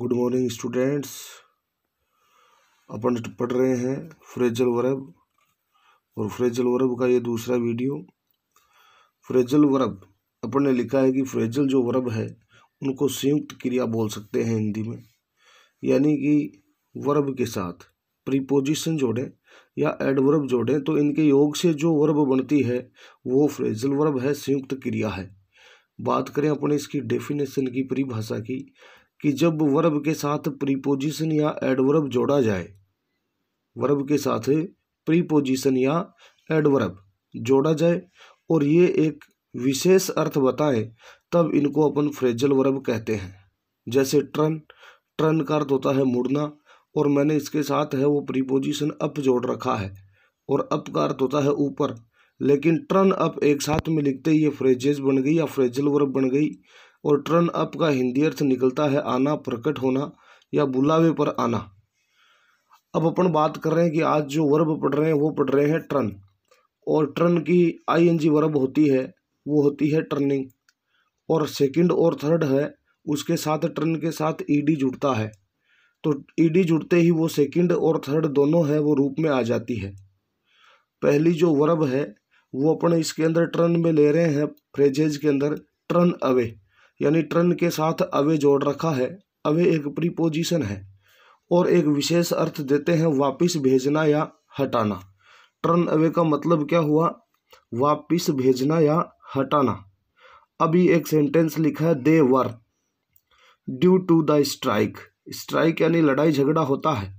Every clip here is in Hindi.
गुड मॉर्निंग स्टूडेंट्स अपन पढ़ रहे हैं फ्रेजल वर्ब और फ्रेजल वर्ब का ये दूसरा वीडियो फ्रेजल वर्ब अपन ने लिखा है कि फ्रेजल जो वर्ब है उनको संयुक्त क्रिया बोल सकते हैं हिंदी में यानी कि वर्ब के साथ प्रीपोजिशन जोड़ें या एडवर्ब जोड़ें तो इनके योग से जो वर्ब बनती है वो फ्रेजल वर्ब है संयुक्त क्रिया है बात करें अपने इसकी डेफिनेशन की परिभाषा की कि जब वर्ब के साथ प्रीपोजिशन या एडवर्ब जोड़ा जाए वर्ब के साथ प्रीपोजिशन या एडवर्ब जोड़ा जाए और ये एक विशेष अर्थ बताए तब इनको अपन फ्रेजल वर्ब कहते हैं जैसे ट्रन ट्रन का अर्थ होता है मुड़ना और मैंने इसके साथ है वो प्रीपोजिशन अप जोड़ रखा है और अप का अर्थ होता है ऊपर लेकिन ट्रन अप एक साथ में लिखते ही ये फ्रेजेस बन गई या फ्रेजल वर्ब बन गई और टर्न अप का हिंदी अर्थ निकलता है आना प्रकट होना या बुलावे पर आना अब अपन बात कर रहे हैं कि आज जो वर्ब पढ़ रहे हैं वो पढ़ रहे हैं टर्न और टर्न की आई एन जी वर्ब होती है वो होती है टर्निंग और सेकंड और थर्ड है उसके साथ टर्न के साथ ईडी जुड़ता है तो ईडी जुड़ते ही वो सेकंड और थर्ड दोनों है वो रूप में आ जाती है पहली जो वर्ब है वो अपन इसके अंदर टर्न में ले रहे हैं फ्रेजेज के अंदर टर्न अवे यानी ट्रन के साथ अवे जोड़ रखा है अवे एक प्रीपोजिशन है और एक विशेष अर्थ देते हैं वापिस भेजना या हटाना ट्रन अवे का मतलब क्या हुआ वापिस भेजना या हटाना अभी एक सेंटेंस लिखा है they were due to the strike strike यानी लड़ाई झगड़ा होता है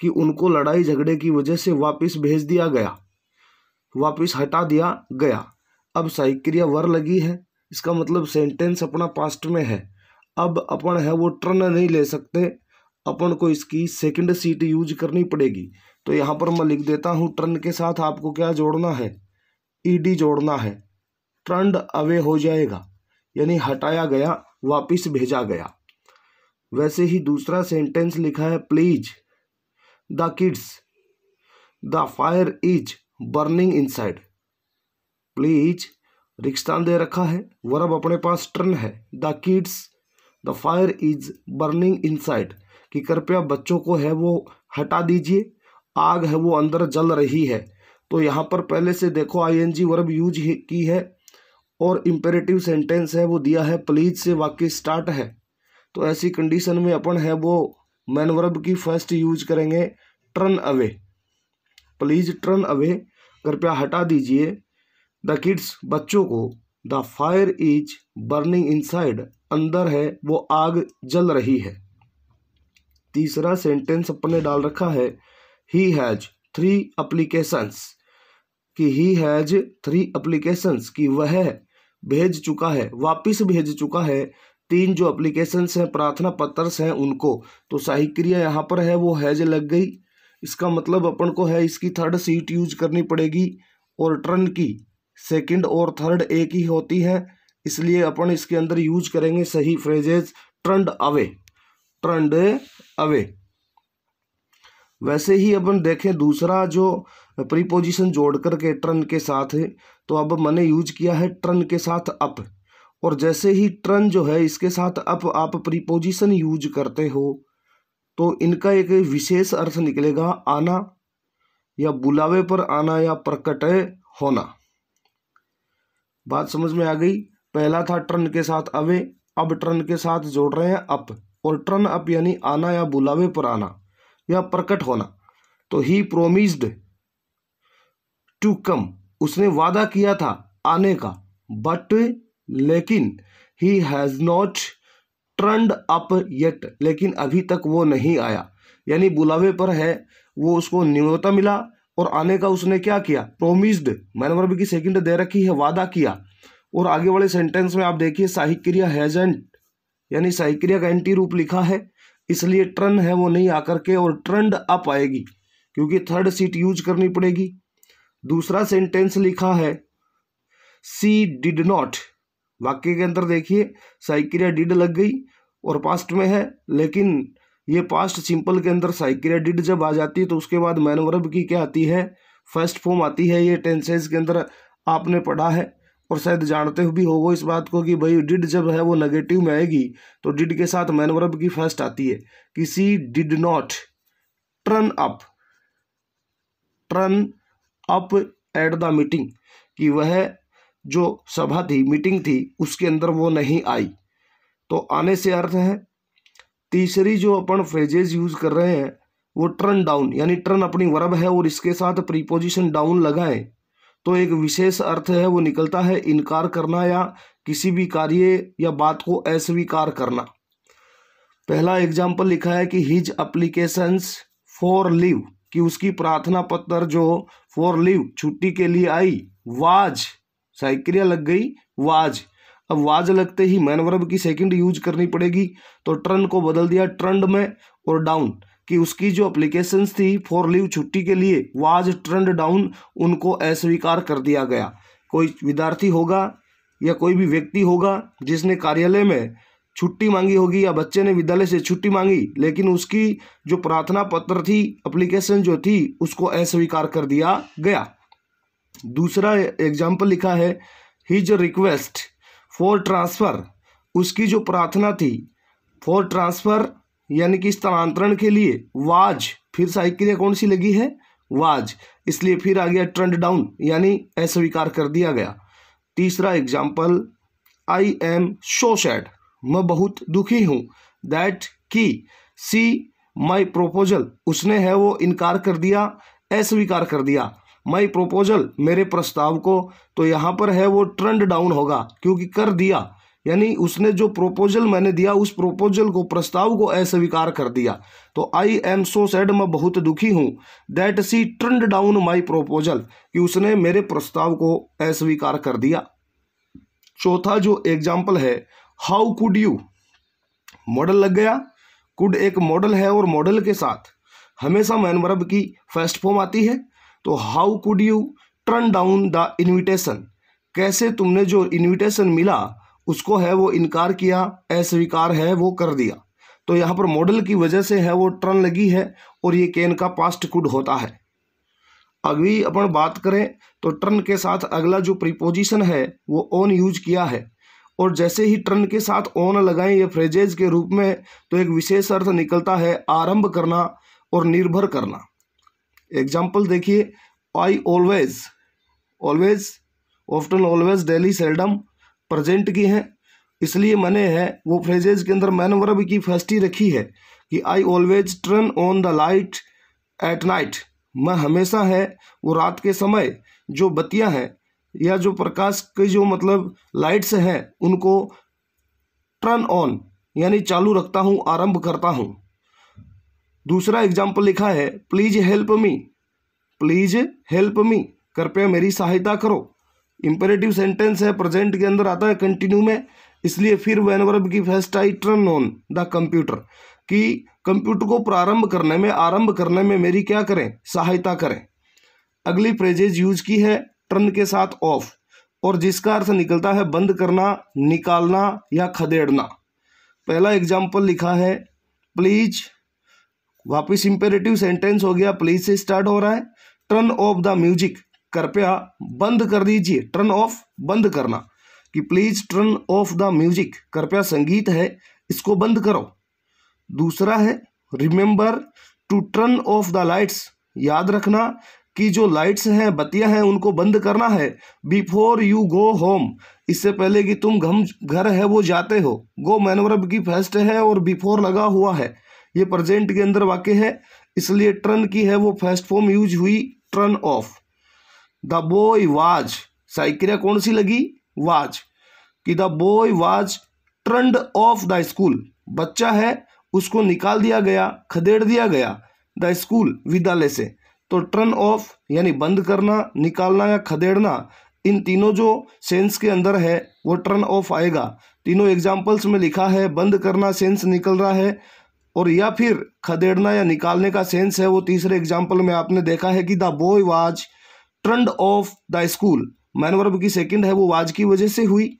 कि उनको लड़ाई झगड़े की वजह से वापिस भेज दिया गया वापिस हटा दिया गया अब साइक्रिया वर लगी है इसका मतलब सेंटेंस अपना पास्ट में है अब अपन है वो टर्न नहीं ले सकते अपन को इसकी सेकंड सीट यूज करनी पड़ेगी तो यहाँ पर मैं लिख देता हूँ टर्न के साथ आपको क्या जोड़ना है ईडी जोड़ना है टर्न अवे हो जाएगा यानी हटाया गया वापिस भेजा गया वैसे ही दूसरा सेंटेंस लिखा है please the kids the fire is burning inside please रिक्स्तान दे रखा है वर्ब अपने पास टर्न है the kids the fire is burning side कि कृपया बच्चों को है वो हटा दीजिए आग है वो अंदर जल रही है तो यहाँ पर पहले से देखो आईएनजी वर्ब यूज की है और इम्पेरेटिव सेंटेंस है वो दिया है प्लीज से वाक्य स्टार्ट है तो ऐसी कंडीशन में अपन है वो मैन वर्ब की फर्स्ट यूज करेंगे turn away please turn away कृपया हटा दीजिए द किड्स बच्चों को the fire is burning inside अंदर है वो आग जल रही है तीसरा सेंटेंस अपन ने डाल रखा है ही हैज थ्री अप्लीकेशंस कि ही हैज थ्री अप्लीकेशंस कि वह भेज चुका है वापिस भेज चुका है तीन जो अप्लीकेशंस हैं प्रार्थना पत्र हैं उनको तो सही क्रिया यहाँ पर है वो हैज लग गई इसका मतलब अपन को है इसकी थर्ड सीट यूज करनी पड़ेगी और ट्रन की सेकंड और थर्ड एक ही होती है इसलिए अपन इसके अंदर यूज करेंगे सही phrases turned away turned away वैसे ही अपन देखें दूसरा जो प्रीपोजिशन जोड़ करके ट्रन के साथ तो अब मैंने यूज किया है ट्रन के साथ अप और जैसे ही ट्रन जो है इसके साथ अप आप प्रीपोजिशन यूज करते हो तो इनका एक विशेष अर्थ निकलेगा आना या बुलावे पर आना या प्रकट होना बात समझ में आ गई पहला था ट्रन के साथ अवे अब ट्रन के साथ जोड़ रहे हैं अप और ट्रन अप यानी आना या बुलावे पर आना या प्रकट होना तो ही प्रोमिस्ड टू कम उसने वादा किया था आने का बट लेकिन he has not turned up yet लेकिन अभी तक वो नहीं आया यानी बुलावे पर है वो उसको न्यूनता मिला और आने का उसने क्या किया प्रोमिस्ड मैन वर्ब की सेकंड दे रखी है वादा किया और आगे वाले सेंटेंस में आप देखिए साहिक क्रिया हैजेंट यानी साहिक क्रिया का एंटी रूप लिखा है इसलिए ट्रन है वो नहीं आकर के और ट्रंड अप आएगी क्योंकि थर्ड सीट यूज करनी पड़ेगी दूसरा सेंटेंस लिखा है सी डिड नॉट वाक्य के अंदर देखिए साइक्रिया डिड लग गई और पास्ट में है लेकिन ये पास्ट सिंपल के अंदर साइक्रेडिड जब आ जाती है तो उसके बाद मैनवर्ब की क्या आती है फर्स्ट फॉर्म आती है ये टेंसेज के अंदर आपने पढ़ा है और शायद जानते हुए भी हो इस बात को कि भाई डिड जब है वो नेगेटिव में आएगी तो डिड के साथ मैनवरब की फर्स्ट आती है किसी did not turn up turn up at the meeting कि वह जो सभा थी मीटिंग थी उसके अंदर वो नहीं आई तो आने से अर्थ है तीसरी जो अपन फ्रेजेज यूज कर रहे हैं वो टर्न डाउन यानी टर्न अपनी वर्ब है और इसके साथ प्रीपोजिशन डाउन लगाए तो एक विशेष अर्थ है वो निकलता है इनकार करना या किसी भी कार्य या बात को अस्वीकार करना पहला एग्जाम्पल लिखा है कि हिज अप्लीकेशंस फॉर लीव कि उसकी प्रार्थना पत्र जो फॉर लीव छुट्टी के लिए आई वाज साइक्रिया लग गई वाज अब वाज लगते ही मैनवर्ब की सेकंड यूज करनी पड़ेगी तो ट्रन को बदल दिया ट्रंड में और डाउन कि उसकी जो अप्लीकेशन थी फॉर लीव छुट्टी के लिए वाज ट्रंड डाउन उनको अस्वीकार कर दिया गया कोई विद्यार्थी होगा या कोई भी व्यक्ति होगा जिसने कार्यालय में छुट्टी मांगी होगी या बच्चे ने विद्यालय से छुट्टी मांगी लेकिन उसकी जो प्रार्थना पत्र थी अप्लीकेशन जो थी उसको अस्वीकार कर दिया गया दूसरा एग्जाम्पल लिखा है हिज रिक्वेस्ट फॉर ट्रांसफ़र उसकी जो प्रार्थना थी फॉर ट्रांसफ़र यानी कि स्थानांतरण के लिए वाज फिर सहायक क्रिया कौन सी लगी है वाज इसलिए फिर आ गया ट्रेंड डाउन यानी अस्वीकार कर दिया गया तीसरा example I am so sad मैं बहुत दुखी हूँ दैट की सी माई प्रोपोजल उसने है वो इनकार कर दिया अस्वीकार कर दिया माई प्रोपोजल मेरे प्रस्ताव को तो यहाँ पर है वो ट्रेंड डाउन होगा क्योंकि कर दिया यानी उसने जो प्रोपोजल मैंने दिया उस प्रोपोजल को प्रस्ताव को अस्वीकार कर दिया तो आई एम सो सैड मैं बहुत दुखी हूँ that she turned down my proposal कि उसने मेरे प्रस्ताव को अस्वीकार कर दिया चौथा जो एग्जाम्पल है हाउ कुड यू मॉडल लग गया कुड एक मॉडल है और मॉडल के साथ हमेशा मैनवरब की फर्स्ट फॉर्म आती है तो how could you turn down the invitation कैसे तुमने जो इन्विटेशन मिला उसको है वो इनकार किया अस्वीकार है वो कर दिया तो यहाँ पर मॉडल की वजह से है वो टर्न लगी है और ये कैन का पास्ट कुड होता है अभी अपन बात करें तो टर्न के साथ अगला जो प्रीपोजिशन है वो ऑन यूज किया है और जैसे ही टर्न के साथ ऑन लगाएं ये फ्रेजेज के रूप में तो एक विशेष अर्थ निकलता है आरंभ करना और निर्भर करना एग्जाम्पल देखिए I always always often always daily seldom present की हैं इसलिए मैंने है वो फ्रेजेज के अंदर मैन वर्ब की फर्स्टी रखी है कि I always turn on the light at night मैं हमेशा है वो रात के समय जो बत्तियां हैं या जो प्रकाश के जो मतलब लाइट्स हैं उनको टर्न ऑन यानी चालू रखता हूँ आरंभ करता हूँ दूसरा एग्जाम्पल लिखा है please help me please help me कृपया मेरी सहायता करो इंपेरेटिव सेंटेंस है प्रेजेंट के अंदर आता है कंटिन्यू में इसलिए फिर वैन वर्ब की first I turn on the computer कि कंप्यूटर को प्रारंभ करने में आरंभ करने में मेरी क्या करें सहायता करें अगली फ्रेजेज यूज की है टर्न के साथ ऑफ और जिसका अर्थ निकलता है बंद करना निकालना या खदेड़ना पहला एग्जाम्पल लिखा है प्लीज वापिस इंपेरेटिव सेंटेंस हो गया प्लीज से स्टार्ट हो रहा है टर्न ऑफ द म्यूजिक कृपया बंद कर दीजिए टर्न ऑफ बंद करना कि please turn off the music कृपया संगीत है इसको बंद करो दूसरा है remember to turn off the lights याद रखना कि जो लाइट्स हैं बत्तियां हैं उनको बंद करना है बिफोर यू गो होम इससे पहले कि तुम घम घर है वो जाते हो गो मैनवरब की फर्स्ट है और बिफोर लगा हुआ है ये प्रजेंट के अंदर वाक्य है इसलिए टर्न की है वो फर्स्ट फॉर्म यूज हुई turn off the boy was साइक्रिया कौन सी लगी वाज कि the boy was turned off the school बच्चा है उसको निकाल दिया गया खदेड़ दिया गया द स्कूल विद्यालय से तो टर्न ऑफ यानी बंद करना निकालना या खदेड़ना इन तीनों जो सेंस के अंदर है वो टर्न ऑफ आएगा तीनों एग्जाम्पल्स में लिखा है बंद करना सेंस निकल रहा है और या फिर खदेड़ना या निकालने का सेंस है वो तीसरे एग्जाम्पल में आपने देखा है कि the boy was turned off the school main verb की सेकंड है वो वाज की वजह से हुई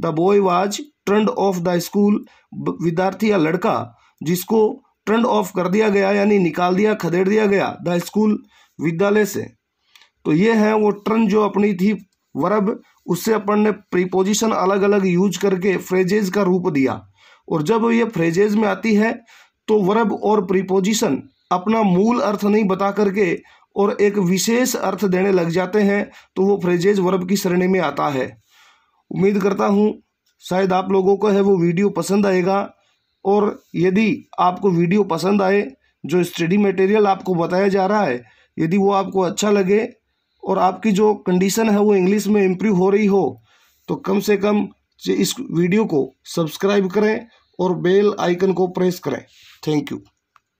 the boy was turned off the school विद्यार्थी या लड़का जिसको ट्रंड ऑफ कर दिया गया यानी निकाल दिया खदेड़ दिया गया द स्कूल विद्यालय से तो ये है वो ट्रंड जो अपनी थी वर्ब उससे अपन ने प्रीपोजिशन अलग अलग यूज करके फ्रेजेज का रूप दिया और जब ये फ्रेजेज में आती है तो वर्ब और प्रीपोजिशन अपना मूल अर्थ नहीं बता करके और एक विशेष अर्थ देने लग जाते हैं तो वो फ्रेजेज वर्ब की श्रेणी में आता है उम्मीद करता हूँ शायद आप लोगों को है वो वीडियो पसंद आएगा और यदि आपको वीडियो पसंद आए जो स्टडी मटेरियल आपको बताया जा रहा है यदि वो आपको अच्छा लगे और आपकी जो कंडीशन है वो इंग्लिश में इम्प्रूव हो रही हो तो कम से कम इस वीडियो को सब्सक्राइब करें और बेल आइकन को प्रेस करें Thank you.